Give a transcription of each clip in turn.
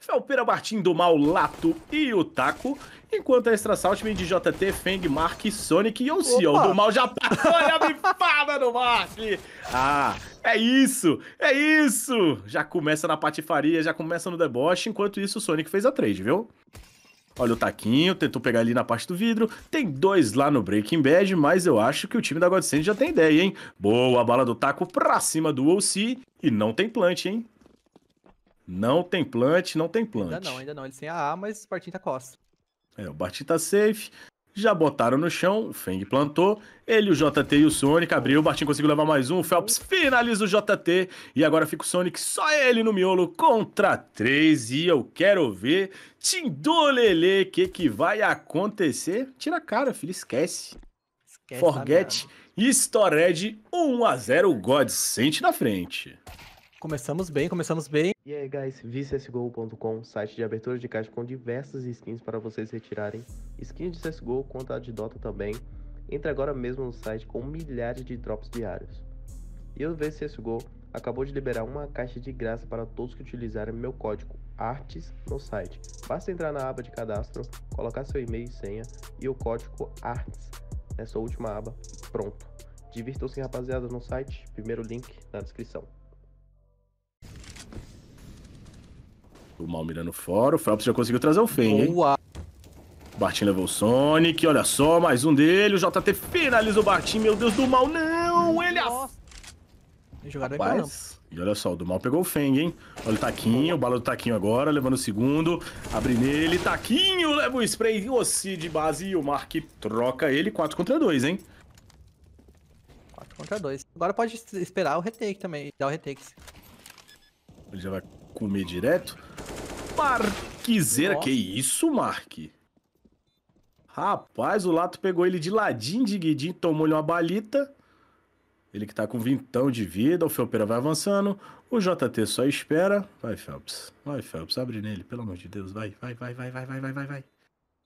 Felpera é Martim do Mal, Lato e o Taco. Enquanto a Extra Salt vem de JT, Feng, Mark, Sonic e o CEO do Mal já passou tá a bifada no Mark. Ah, é isso, é isso. Já começa na patifaria, já começa no deboche. Enquanto isso, o Sonic fez a trade, viu? Olha o taquinho, tentou pegar ali na parte do vidro. Tem dois lá no Breaking Bad, mas eu acho que o time da Godsend já tem ideia, hein? Boa bala do taco pra cima do OC e não tem plant, hein? Não tem plant, não tem plant. Ainda não, ainda não. Eles têm a A, mas o Bartim tá costa. É, o Bartim tá safe. Já botaram no chão, o Feng plantou, ele, o JT e o Sonic abriu, o Bartim conseguiu levar mais um, o Phelps finaliza o JT, e agora fica o Sonic, só ele no miolo, contra três, e eu quero ver, Tindolele, o que que vai acontecer? Tira a cara, filho, esquece. esquece tá Forget, Stored 1x0, God sente na frente. Começamos bem, começamos bem. E aí, guys, vcsgo.com, site de abertura de caixa com diversas skins para vocês retirarem. Skins de CSGO quanto a de Dota também. Entre agora mesmo no site com milhares de drops diários. E o VCSGO acabou de liberar uma caixa de graça para todos que utilizarem meu código ARTES no site. Basta entrar na aba de cadastro, colocar seu e-mail e senha e o código ARTES nessa última aba pronto. Divirtam-se, rapaziada, no site. Primeiro link na descrição. O Mal mirando fora. O Phelps já conseguiu trazer o Fen, hein? Boa! Bartim levou o Sonic. Olha só, mais um dele. O JT finaliza o Bartim. Meu Deus do Mal, não! Ele... Nossa! Jogador Rapaz, e olha só, o do mal pegou o Feng, hein? Olha o Taquinho, o bala do Taquinho agora, levando o segundo. Abre nele, Taquinho leva o spray. O Ossi de base e o Mark troca ele. 4 contra 2, hein? 4 contra 2. Agora pode esperar o retake também, dar o retake. Ele já vai comer direto. Marquiseira, que isso, Mark? Rapaz, o Lato pegou ele de ladinho, de guidinho, tomou-lhe uma balita. Ele que tá com vintão de vida, o Felpeira vai avançando, o JT só espera. Vai, Phelps. Vai, Phelps, abre nele, pelo amor de Deus. Vai, vai, vai, vai, vai, vai, vai, vai, vai.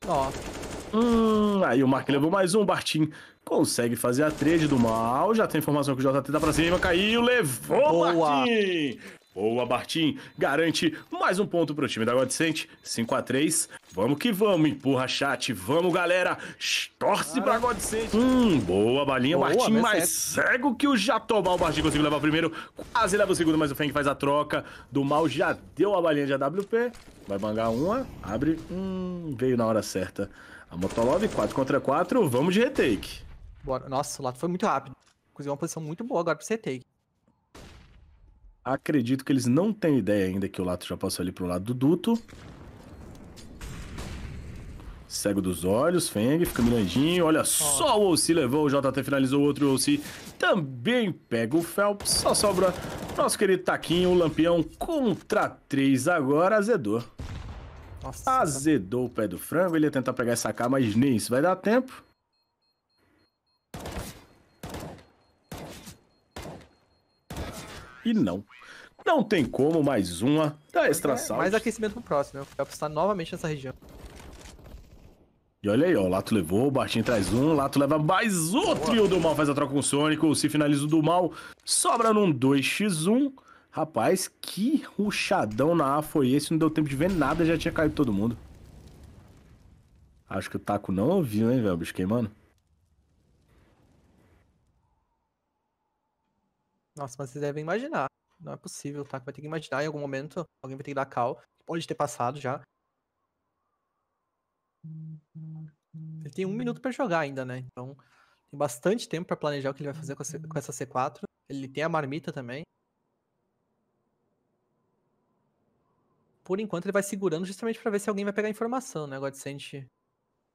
Ó. Hum, aí o Mark levou mais um, Bartim consegue fazer a trade do mal. Já tem informação que o JT tá pra cima, caiu, levou, Boa. Boa, Bartim. Garante mais um ponto para o time da Godcente. 5 a 3 Vamos que vamos. Empurra, chat. Vamos, galera. Torce para Godcente. Hum, boa balinha, boa, Bartim. Né, mais cego que o Jatobal. O Bartim conseguiu levar o primeiro. Quase leva o segundo, mas o Feng faz a troca. Do mal já deu a balinha de AWP. Vai bangar uma. Abre. Hum, veio na hora certa. A Motolov, 4 contra 4. Vamos de retake. Bora. Nossa, o lado foi muito rápido. Inclusive, é uma posição muito boa agora para o retake. Acredito que eles não têm ideia ainda que o Lato já passou ali pro lado do duto. Cego dos olhos, Feng, fica mirandinho. Olha só, o Olsi levou, o JT finalizou o outro, o Olsi também pega o Phelps. Só sobra nosso querido Taquinho, o Lampião contra três agora, azedou. Nossa. Azedou o pé do frango, ele ia tentar pegar e sacar, mas nem isso vai dar tempo. E não. Não tem como, mais uma da Extra É, mais aquecimento pro próximo, né? O apostar tá novamente nessa região. E olha aí, ó, o Lato levou, o Bartinho traz um, o Lato leva mais outro e o do mal faz a troca com o Sônico, se finaliza o do mal, sobra num 2x1. Rapaz, que ruchadão na A foi esse, não deu tempo de ver nada, já tinha caído todo mundo. Acho que o Taco não ouviu, hein, velho, o bicho queimando. Nossa, mas vocês devem imaginar. Não é possível, tá? Vai ter que imaginar em algum momento. Alguém vai ter que dar cal. Pode ter passado já. Ele tem um minuto para jogar ainda, né? Então, tem bastante tempo para planejar o que ele vai fazer com, essa C4. Ele tem a marmita também. Por enquanto, ele vai segurando justamente para ver se alguém vai pegar informação, né? Agora, se a gente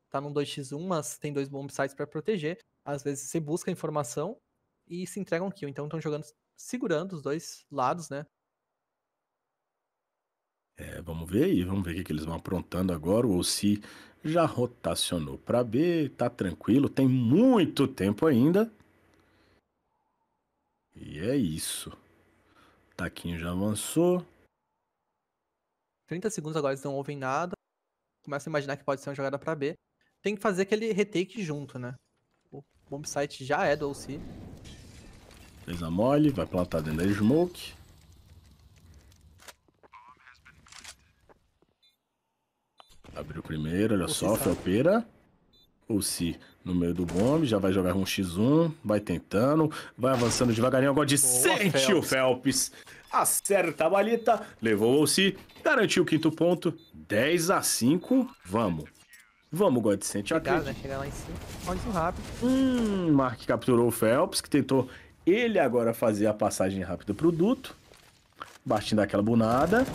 tá num 2x1, mas tem dois bombsites para proteger. Às vezes, você busca a informação e se entregam kill. Então estão jogando, segurando os dois lados, né? É, vamos ver aí, vamos ver o que, que eles vão aprontando agora, ou se já rotacionou para B, tá tranquilo, tem muito tempo ainda. E é isso. Taquinho já avançou. 30 segundos agora eles não ouvem nada. Começam a imaginar que pode ser uma jogada para B. Tem que fazer aquele retake junto, né? O bombsite já é do OC a mole, vai plantar dentro da smoke. Abriu primeiro, olha só, Felpeira. O Si no meio do bombe já vai jogar um x1, vai tentando, vai avançando devagarinho, agora de sente o Felps. Acerta a balita, levou o Si, garantiu o quinto ponto, 10 a 5, vamos. Vamos, Godsent, acredito. Né? Chegar lá em cima, rápido. Hum, Mark capturou o Phelps, que tentou ele agora fazia a passagem rápida pro duto. Bastindo aquela bunada.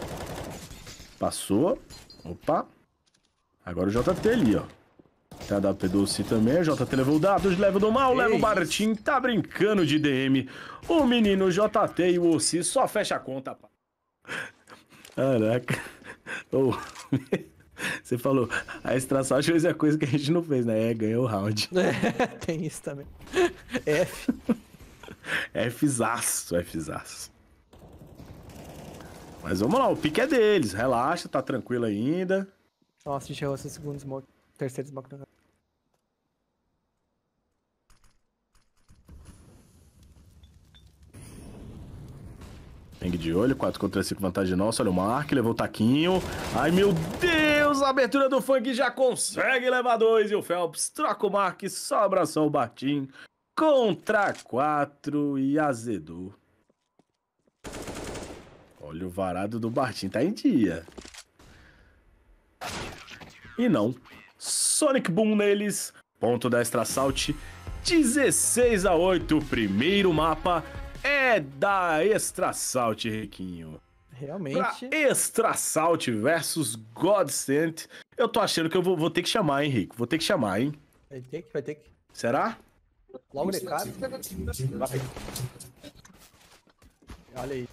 Passou. Opa. Agora o JT ali, ó. Tá da P12 também. O JT levou o Dados, leva do mal, leva o Bartim. Tá brincando de DM. O menino JT e o Ossi só fecha a conta, pá. Caraca. Oh. Você falou, a extração é a coisa que a gente não fez, né? É, ganhou o round. É, tem isso também. F. É Fzaço, é Fzaço. Mas vamos lá, o pique é deles, relaxa, tá tranquilo ainda. Nossa, a gente errou seu segundo smoke, terceiro smoke. Peng de olho, 4 contra 5, vantagem nossa. Olha o Mark, levou o taquinho. Ai, meu Deus, a abertura do Funk já consegue levar dois. E o Phelps troca o Mark, sobra só o Batim contra 4 e azedou. Olha o varado do Bartim, tá em dia. E não. Sonic Boom neles. Ponto da Extra Salt. 16 a 8. O primeiro mapa é da Extra Salt, Riquinho. Realmente. Pra Extra Salt versus Godsent. Eu tô achando que eu vou, vou ter que chamar, hein, Rico? Vou ter que chamar, hein? Vai ter que, vai ter que. Será? Logo de cara. Vai. Olha aí.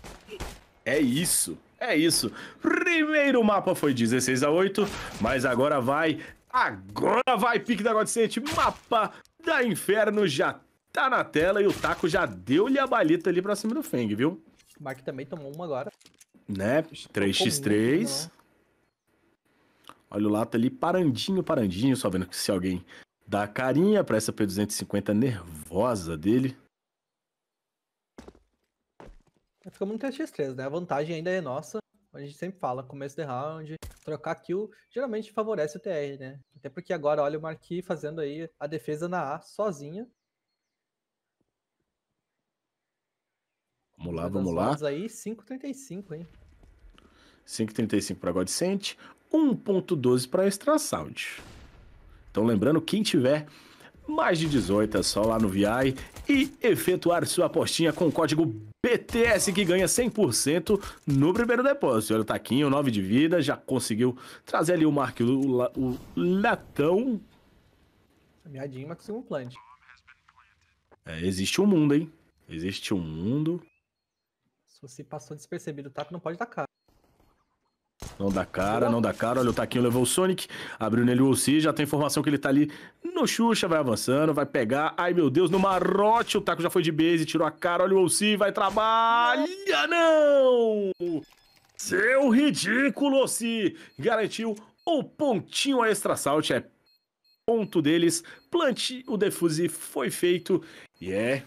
É isso. É isso. Primeiro mapa foi 16 a 8, mas agora vai. Agora vai, pique da God Mapa da Inferno já tá na tela e o Taco já deu-lhe a balita ali pra cima do Feng, viu? O Mark também tomou uma agora. Né? 3x3. Né? Olha o Lato ali parandinho, parandinho, só vendo se alguém Dá carinha para essa P250 nervosa dele. Fica muito SX3, né? A vantagem ainda é nossa. A gente sempre fala, começo de round, trocar kill, geralmente favorece o TR, né? Até porque agora, olha o Marquis fazendo aí a defesa na A, sozinha. Vamos lá, vamos lá. aí, 5,35, hein? 5,35 para Godsent, 1,12 para Extra Sound. Então, lembrando, quem tiver mais de 18 é só lá no VI e efetuar sua apostinha com o código BTS que ganha 100% no primeiro depósito. Olha tá o Taquinho, 9 de vida, já conseguiu trazer ali o Mark, o, o, o Latão. Miadinho, Maximum Plant. É, existe um mundo, hein? Existe um mundo. Se você passou despercebido, o tá? Taco não pode dar cara. Não dá cara, não dá cara. Olha, o Taquinho levou o Sonic, abriu nele o Ulci, já tem informação que ele tá ali no Xuxa, vai avançando, vai pegar. Ai, meu Deus, no marote, o Taco já foi de base, tirou a cara, olha o Ulci, vai trabalhar não! Seu ridículo, Ulci! Garantiu o pontinho a extra salt, é ponto deles. Plante o defuse foi feito e é...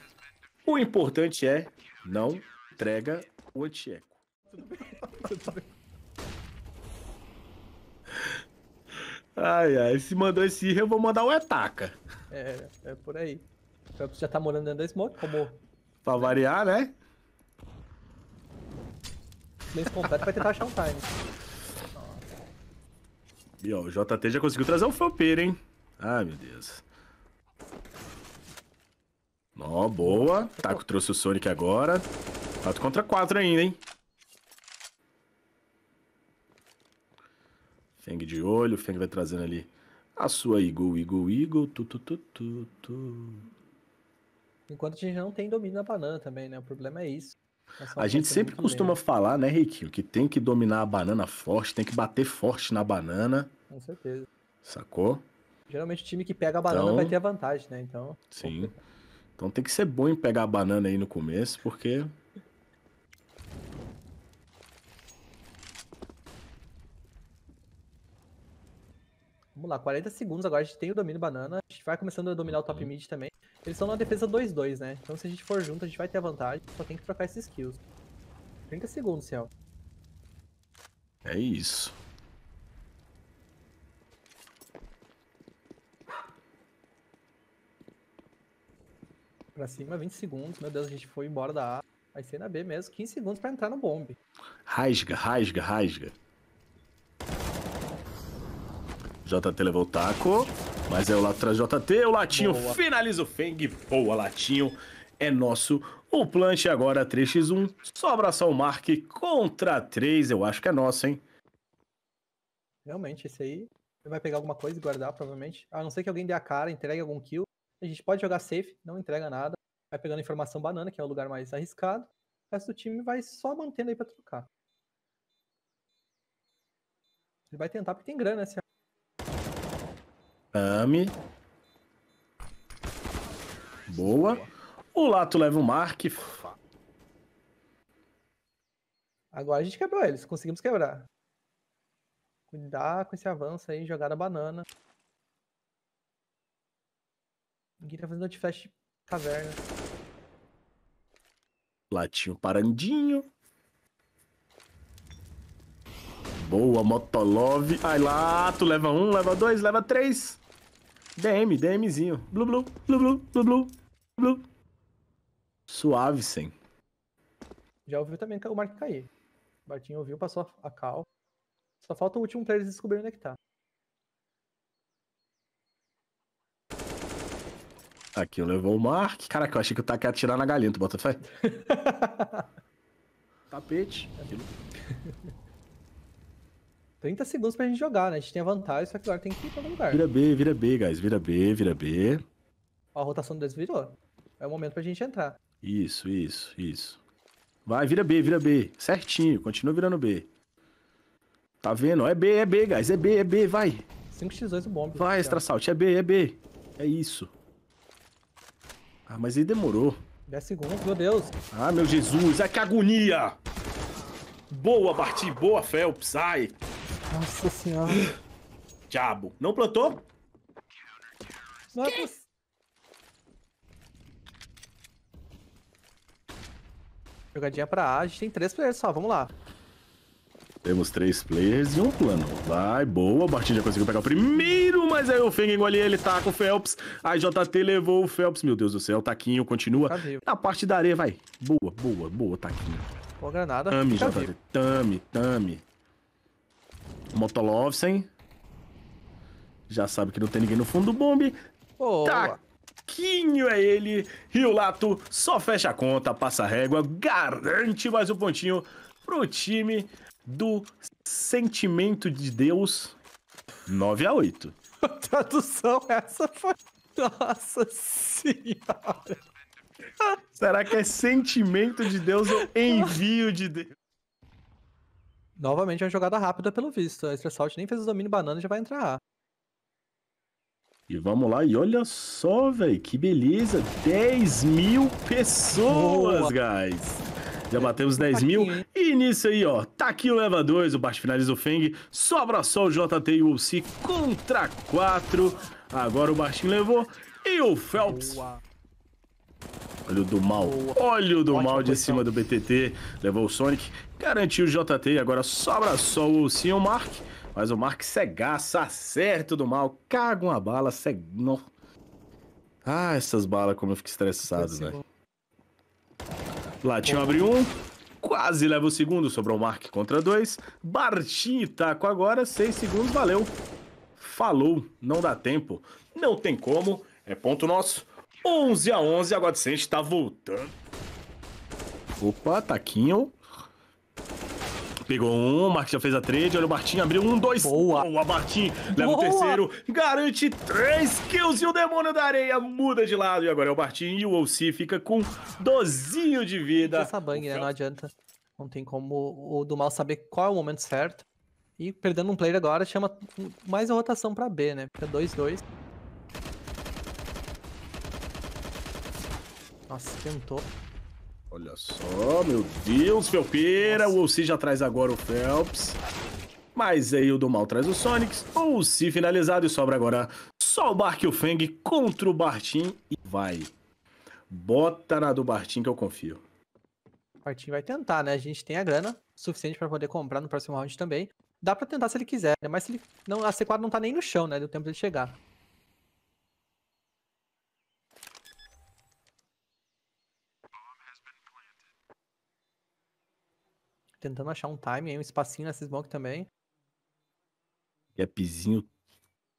O importante é não entrega o antieco. Tudo bem? Tudo bem. Ai, ai, se mandou esse eu vou mandar o etaca. É, é por aí. Você então, já tá morando dentro da smoke, como... Pra variar, né? Nesse completo vai tentar achar um time. E ó, o JT já conseguiu trazer um Fampeiro, hein? Ai, meu Deus. Ó, boa. Taco trouxe o Sonic agora. 4 contra 4 ainda, hein? Feng de olho, Feng vai trazendo ali a sua Eagle, Eagle, Eagle, tu, tu, tu, tu, tu. Enquanto a gente não tem domínio na banana também, né? O problema é isso. É a gente sempre costuma falar, né, Riquinho, que tem que dominar a banana forte, tem que bater forte na banana. Com certeza. Sacou? Geralmente o time que pega a banana então, vai ter a vantagem, né? Então. Sim. Então tem que ser bom em pegar a banana aí no começo, porque Vamos lá, 40 segundos agora, a gente tem o domínio banana, a gente vai começando a dominar o top uhum. mid também. Eles estão na defesa 2-2, né? Então se a gente for junto, a gente vai ter a vantagem, só tem que trocar esses kills. 30 segundos, céu. É isso. Pra cima, 20 segundos. Meu Deus, a gente foi embora da A. Vai ser na B mesmo. 15 segundos pra entrar no bombe. Rasga, rasga, rasga. JT levou o taco. Mas é o lado atrás JT. O Latinho boa. finaliza o Feng. Boa, Latinho. É nosso. O plant agora 3x1. Sobra só o Mark contra 3. Eu acho que é nosso, hein? Realmente, esse aí vai pegar alguma coisa e guardar, provavelmente. A não ser que alguém dê a cara, entregue algum kill. A gente pode jogar safe, não entrega nada. Vai pegando informação banana, que é o lugar mais arriscado. O resto do time vai só mantendo aí pra trocar. Ele vai tentar porque tem grana, né? Se Tame. Boa. O Lato leva o Mark. Agora a gente quebrou eles, conseguimos quebrar. Cuidar com esse avanço aí, jogar na banana. Ninguém tá fazendo flash caverna. Latinho parandinho. Boa, Motolove. Ai, Lato, leva um, leva dois, leva três. DM, DMzinho. Blu, blu, blu, blu, blu, blu, blu. Suave, sem. Já ouviu também o Mark cair. O Bartinho ouviu, passou a cal. Só falta o último pra eles descobrirem onde é que tá. Aqui levou o Mark. Caraca, eu achei que o Taki ia atirar na galinha, tu bota fé? Tapete. Aquilo. 30 segundos pra gente jogar, né? A gente tem a vantagem, só que agora tem que ir pra algum lugar. Vira B, vira B, guys. Vira B, vira B. Ó, a rotação do desvirou. É o momento pra gente entrar. Isso, isso, isso. Vai, vira B, vira B. Certinho, continua virando B. Tá vendo? É B, é B, guys. É B, é B, vai. 5x2 o bombe. Vai, extra salt. É B, é B. É isso. Ah, mas ele demorou. 10 segundos, meu Deus. Ah, meu Jesus. Ah, que agonia. Boa, Barti. Boa, Phelps. Sai. Nossa senhora. Diabo. Não plantou? Não é Jogadinha pra A, a gente tem três players só, vamos lá. Temos três players e um plano. Vai, boa. O Bartinho já conseguiu pegar o primeiro, mas aí o Fengen ali, ele tá com o Phelps. A JT levou o Phelps. Meu Deus do céu, Taquinho continua. Tá Na parte da areia, vai. Boa, boa, boa, Taquinho. Boa granada. Tame, JT. Tame, tame. Motolovsen. Já sabe que não tem ninguém no fundo do bombe. Boa. é ele. Rio Lato só fecha a conta, passa a régua, garante mais um pontinho pro time do Sentimento de Deus 9 a 8. A tradução essa foi. Nossa senhora. Será que é sentimento de Deus ou envio de Deus? Novamente é uma jogada rápida, pelo visto. A Extra Salt nem fez o domínio banana e já vai entrar A. E vamos lá, e olha só, velho, que beleza! 10 mil pessoas, Boa. guys! Já batemos 10 tá mil. E nisso aí, ó. Tá aqui o leva 2, o baixo finaliza o Feng. Sobra só o JT e o UC contra 4. Agora o baixinho levou. E o Phelps Boa. Olho do mal. Olho do mal de posição. cima do BTT. Levou o Sonic. Garantiu o JT. Agora sobra só o Sion Mark. Mas o Mark cegaça, certo do mal. Caga uma bala, cega Ah, essas balas, como eu fico estressado, né? Latinho abriu abre um. Quase leva o segundo. Sobrou o Mark contra dois. tá taco agora. Seis segundos, valeu. Falou. Não dá tempo. Não tem como. É ponto nosso. 11 a 11, a gente tá voltando. Opa, taquinho. Pegou um, o Martin já fez a trade, olha o Martin, abriu um, dois. Boa! Boa, Martin leva Boa. o terceiro, garante três kills e o Demônio da Areia muda de lado. E agora é o Martin e o OC fica com dozinho de vida. Essa bang, né? Não adianta. Não tem como o do mal saber qual é o momento certo. E perdendo um player agora chama mais a rotação para B, né? Fica 2-2. Nossa, tentou. Olha só, meu Deus, Felpeira. Nossa. O Olsi já traz agora o Phelps. Mas aí o do mal traz o Sonics. Ou se finalizado e sobra agora só o Bark e o Feng contra o Bartim e vai. Bota na do Bartim que eu confio. O Bartim vai tentar, né? A gente tem a grana suficiente para poder comprar no próximo round também. Dá para tentar se ele quiser, né? Mas se ele não, a C4 não tá nem no chão, né? Deu tempo de chegar. tentando achar um time, um espacinho nesses Smoke também. Gapzinho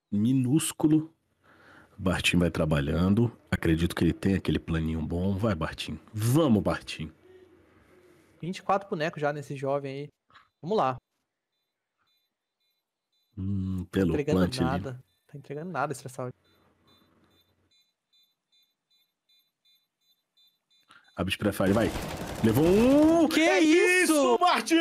minúsculo. Bartim vai trabalhando. Acredito que ele tem aquele planinho bom. Vai, Bartim. Vamos, Bartim. 24 bonecos já nesse jovem aí. Vamos lá. Hum, pelo tá entregando plant nada. Ali. Tá entregando nada esse pessoal. Abis prefere, vai. Levou um. Que é isso? isso,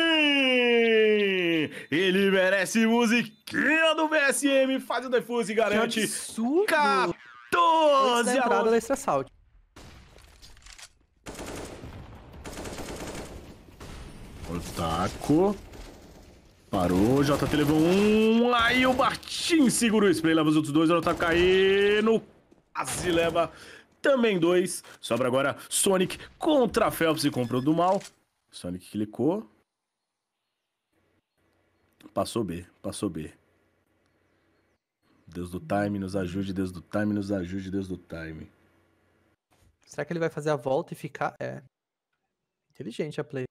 Ele merece musiquinha do BSM, faz o defuse e garante. Que absurdo! 14 a entrada da Extra é Salt. O taco. Parou, o JT levou um. Aí o Martin segura o spray, leva os outros dois, o tá caindo. Quase leva também dois. Sobra agora Sonic contra Phelps e comprou do mal. Sonic clicou. Passou B, passou B. Deus do time nos ajude, Deus do time nos ajude, Deus do time. Será que ele vai fazer a volta e ficar? É. Inteligente a play.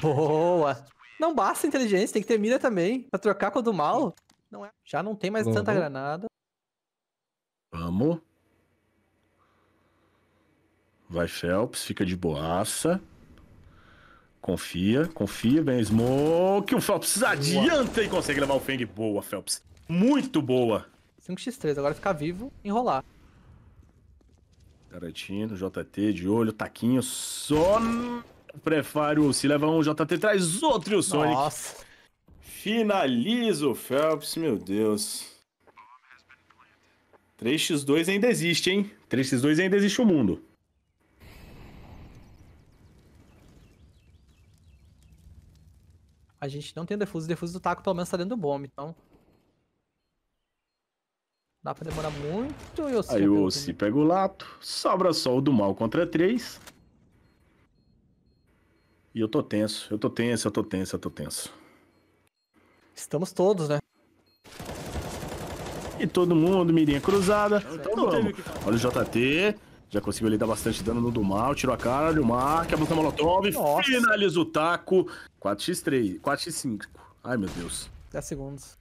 Boa! Não basta inteligência, tem que ter mira também. Pra trocar com o do mal. Não é. Já não tem mais uhum. tanta granada. Vamos. Vai, Phelps, fica de boaça. Confia, confia, bem smoke. O Phelps boa. adianta e consegue levar o Feng. Boa, Phelps. Muito boa. 5x3, agora ficar vivo, enrolar. Garantindo, JT de olho, taquinho, só prefário. Se leva um, JT traz outro e o Sonic. Nossa. Finaliza o Phelps, meu Deus. 3x2 ainda existe, hein? 3x2 ainda existe o mundo. A gente não tem defuso. O defuso do taco pelo menos tá dentro do bombe, então. Dá pra demorar muito e o Aí o Ossi pega o lato. Sobra só o do mal contra 3. E eu tô tenso, eu tô tenso, eu tô tenso, eu tô tenso. Estamos todos, né? E todo mundo, mirinha cruzada. Então, então vamos. Olha o JT. Já conseguiu ali dar bastante dano no do mal, tirou a cara, do Mark, A avança Molotov, Nossa. finaliza o taco. 4x3, 4x5. Ai meu Deus. 10 segundos.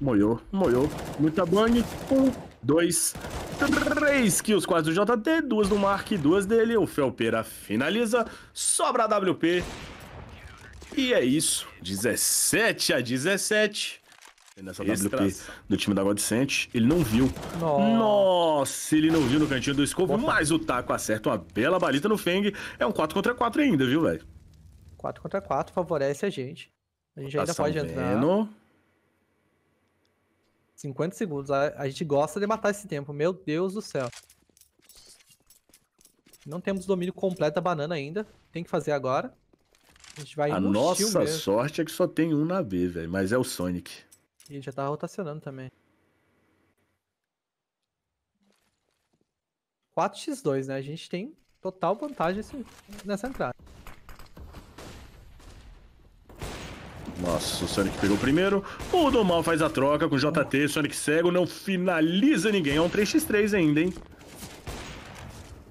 Moiou, moiou. Muita bang. Um, dois, três kills quase do JT, duas do Mark, duas dele. O Felpeira finaliza, sobra a WP. E é isso. 17 a 17. Nessa WP do time da Godsent, ele não viu. Nossa. Nossa. ele não viu no cantinho do escovo, mas o Taco acerta uma bela balita no Feng. É um 4 contra 4 ainda, viu, velho? 4 contra 4 favorece a gente. A gente Rotação tá ainda pode entrar. Veno. 50 segundos. A, a gente gosta de matar esse tempo. Meu Deus do céu. Não temos domínio completo da banana ainda. Tem que fazer agora. A gente vai A nossa sorte é que só tem um na B, velho. Mas é o Sonic. Ele já tava rotacionando também. 4x2, né? A gente tem total vantagem nessa entrada. Nossa, o Sonic pegou primeiro. O Domal faz a troca com o JT. Sonic cego não finaliza ninguém. É um 3x3 ainda, hein?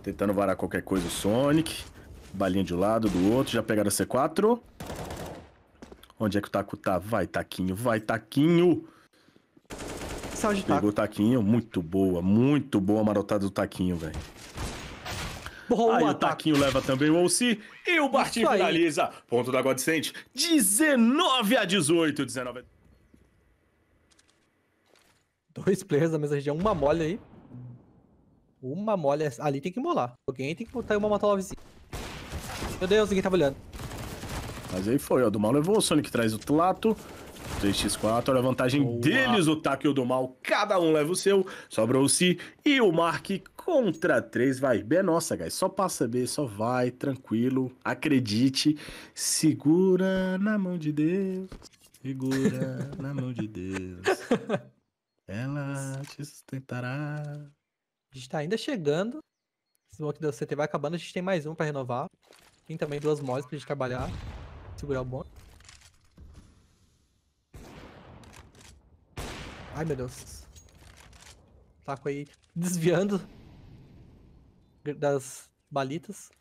Tentando varar qualquer coisa o Sonic. Balinha de um lado, do outro. Já pegaram a C4. Onde é que o Taco tá? Vai, Taquinho, vai, Taquinho! Saúde, Taco. Pegou o Taquinho, muito boa, muito boa a marotada do Taquinho, velho. Boa, o Taquinho leva também o OC e o Bartim finaliza. Ponto da Godsent, 19 a 18, 19 Dois players da mesma região, uma mole aí. Uma mole, ali tem que molar. Alguém tem que botar uma motolovzinha. Meu Deus, ninguém tava tá olhando. Mas aí foi, ó. Do mal levou, o Sonic traz o Tlato. 3x4, olha a vantagem Boa. deles, o Taco e o do mal. Cada um leva o seu. Sobrou o Si e o Mark contra 3. Vai, B é nossa, guys. Só passa B, só vai, tranquilo. Acredite. Segura na mão de Deus. Segura na mão de Deus. Ela te sustentará. A gente tá ainda chegando. Esse bloco CT vai acabando. A gente tem mais um para renovar. Tem também duas moles pra gente trabalhar. Segurar o bonde. Ai, meu Deus. Taco aí desviando das balitas.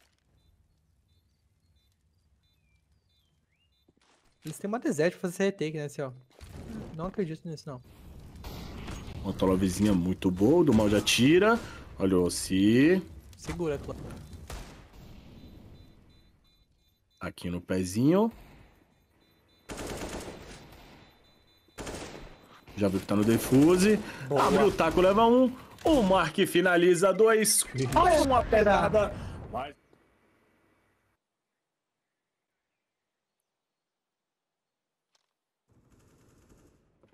Eles têm uma deserto pra fazer retake, né, assim, ó. Não acredito nisso, não. Uma vizinha muito boa, do mal já tira. Olha o si Segura, claro. Aqui no pezinho. Já viu que tá no defuse. Boa. Abre o taco, leva um. O Mark finaliza dois. Olha uma pedrada. Mas...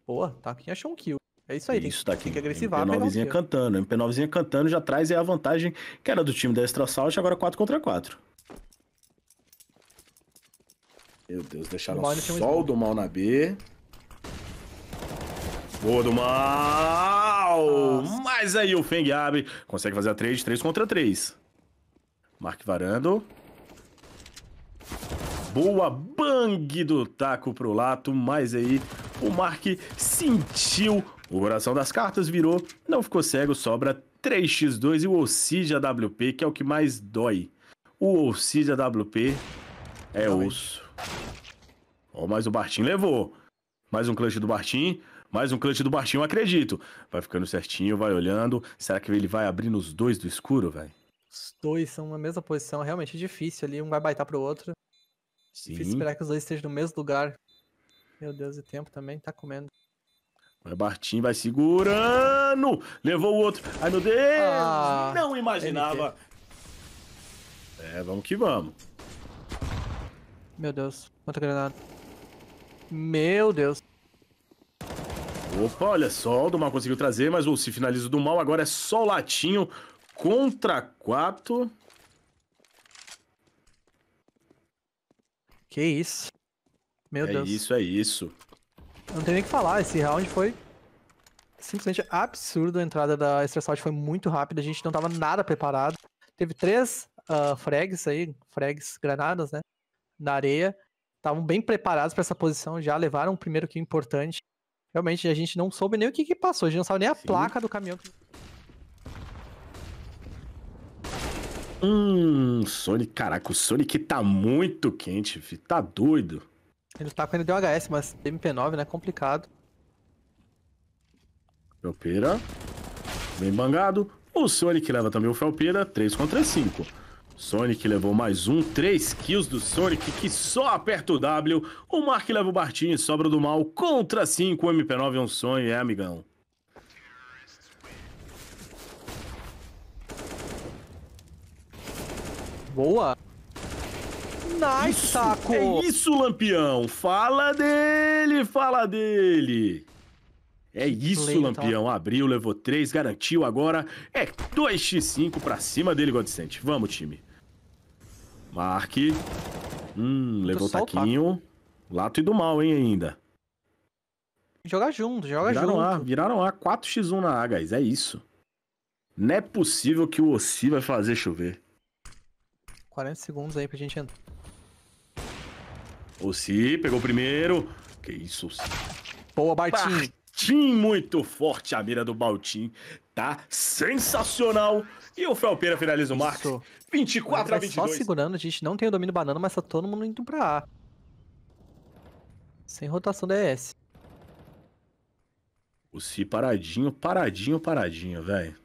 Boa, tá aqui achou um kill. É isso aí, isso, tá aqui que agressivar. MP9zinha um é. cantando, MP9zinha cantando, já traz aí a vantagem que era do time da Extra Salt, agora 4 contra 4. Meu Deus, deixaram o sol do mal na B. Boa do mal! Nossa. Mas aí o Feng abre, consegue fazer a trade, 3 contra 3. Mark varando. Boa bang do taco pro Lato, mas aí o Mark sentiu o coração das cartas, virou, não ficou cego, sobra 3x2 e o Ossidia WP, que é o que mais dói. O Ossidia WP é osso. Ó, oh, mas o Bartim levou. Mais um clutch do Bartim. Mais um clutch do Bartim, eu acredito. Vai ficando certinho, vai olhando. Será que ele vai abrir nos dois do escuro, velho? Os dois são na mesma posição, é realmente é difícil ali. Um vai baitar pro outro. Sim. Difícil esperar que os dois estejam no mesmo lugar. Meu Deus, e tempo também tá comendo. Vai Bartim, vai segurando! Levou o outro. Ai, meu Deus! Ah, Não imaginava. É, vamos que vamos. Meu Deus, quanta granada. Meu Deus. Opa, olha só, o do mal conseguiu trazer, mas o se finaliza do mal, agora é só o latinho contra quatro. Que isso. Meu é Deus. É isso, é isso. não tem nem o que falar, esse round foi simplesmente absurdo. A entrada da Extra foi muito rápida, a gente não estava nada preparado. Teve três uh, frags aí, frags, granadas, né? na areia, estavam bem preparados para essa posição, já levaram um primeiro kill importante. Realmente a gente não soube nem o que, que passou, a gente não sabe nem a Sim. placa do caminhão. Que... Hum, Sonic, caraca, o Sonic tá muito quente, filho, tá doido. Ele tá com NDHS, mas MP9, né, complicado. Felpeira, bem bangado. O Sonic leva também o Felpeira, 3 contra 5. Sonic levou mais um, três kills do Sonic, que só aperta o W. O Mark leva o Bartinho e sobra do mal contra cinco O MP9 é um sonho, é, amigão? Boa! Nice, saco! É isso, Lampião! Fala dele, fala dele! É isso, Play, Lampião. Então. Abriu, levou 3, garantiu agora. É 2x5 pra cima dele, Godsent. Vamos, time. Marque. Hum, levou o taquinho. O Lato e do mal, hein, ainda. Joga junto, joga viraram junto. A, viraram A, 4x1 na A, guys. É isso. Não é possível que o Ossi vai fazer chover. 40 segundos aí pra gente entrar. Ossi, pegou o primeiro. Que isso, Ossi. Boa, Bartinho. Bart. Baltim muito forte, a mira do Baltim tá sensacional. E o Felpeira finaliza o Marcos, Isso. 24 a 22. É só segurando, a gente não tem o domínio banana, mas tá todo mundo indo pra A. Sem rotação DS. O Si paradinho, paradinho, paradinho, velho.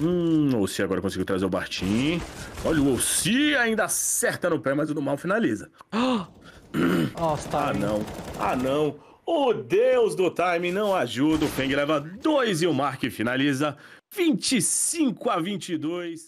Hum, o Si agora conseguiu trazer o Bartim. Olha, o Si ainda acerta no pé, mas o do mal finaliza. Ah! tá. Ah, não. Ah, não. O Deus do time não ajuda. O Feng leva 2 e o Mark finaliza 25 a 22.